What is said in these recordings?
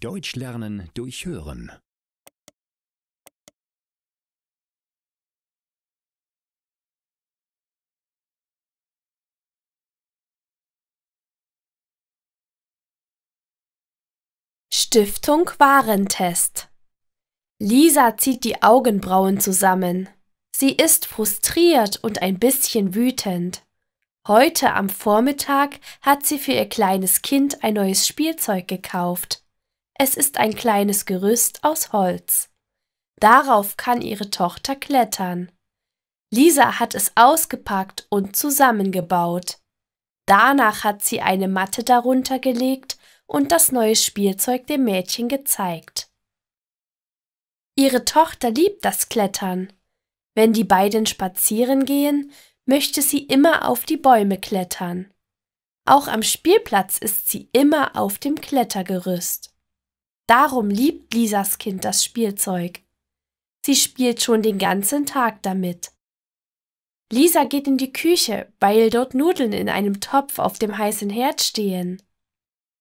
Deutsch lernen durch Hören. Stiftung Warentest. Lisa zieht die Augenbrauen zusammen. Sie ist frustriert und ein bisschen wütend. Heute am Vormittag hat sie für ihr kleines Kind ein neues Spielzeug gekauft. Es ist ein kleines Gerüst aus Holz. Darauf kann ihre Tochter klettern. Lisa hat es ausgepackt und zusammengebaut. Danach hat sie eine Matte darunter gelegt und das neue Spielzeug dem Mädchen gezeigt. Ihre Tochter liebt das Klettern. Wenn die beiden spazieren gehen, möchte sie immer auf die Bäume klettern. Auch am Spielplatz ist sie immer auf dem Klettergerüst. Darum liebt Lisas Kind das Spielzeug. Sie spielt schon den ganzen Tag damit. Lisa geht in die Küche, weil dort Nudeln in einem Topf auf dem heißen Herd stehen.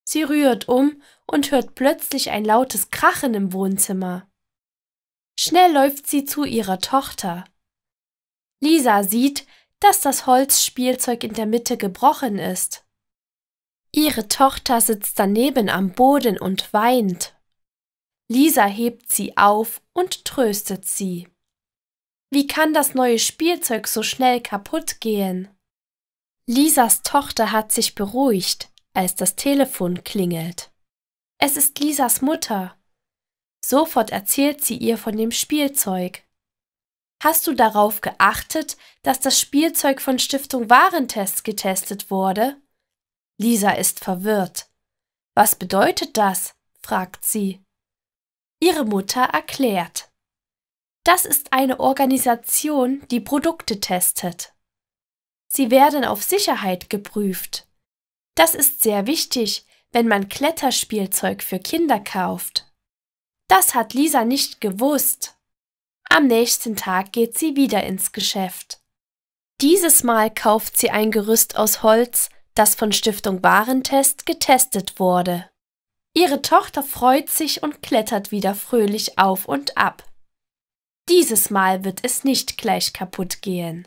Sie rührt um und hört plötzlich ein lautes Krachen im Wohnzimmer. Schnell läuft sie zu ihrer Tochter. Lisa sieht, dass das Holzspielzeug in der Mitte gebrochen ist. Ihre Tochter sitzt daneben am Boden und weint. Lisa hebt sie auf und tröstet sie. Wie kann das neue Spielzeug so schnell kaputt gehen? Lisas Tochter hat sich beruhigt, als das Telefon klingelt. Es ist Lisas Mutter. Sofort erzählt sie ihr von dem Spielzeug. Hast du darauf geachtet, dass das Spielzeug von Stiftung Warentest getestet wurde? Lisa ist verwirrt. Was bedeutet das? fragt sie ihre Mutter erklärt. Das ist eine Organisation, die Produkte testet. Sie werden auf Sicherheit geprüft. Das ist sehr wichtig, wenn man Kletterspielzeug für Kinder kauft. Das hat Lisa nicht gewusst. Am nächsten Tag geht sie wieder ins Geschäft. Dieses Mal kauft sie ein Gerüst aus Holz, das von Stiftung Warentest getestet wurde. Ihre Tochter freut sich und klettert wieder fröhlich auf und ab. Dieses Mal wird es nicht gleich kaputt gehen.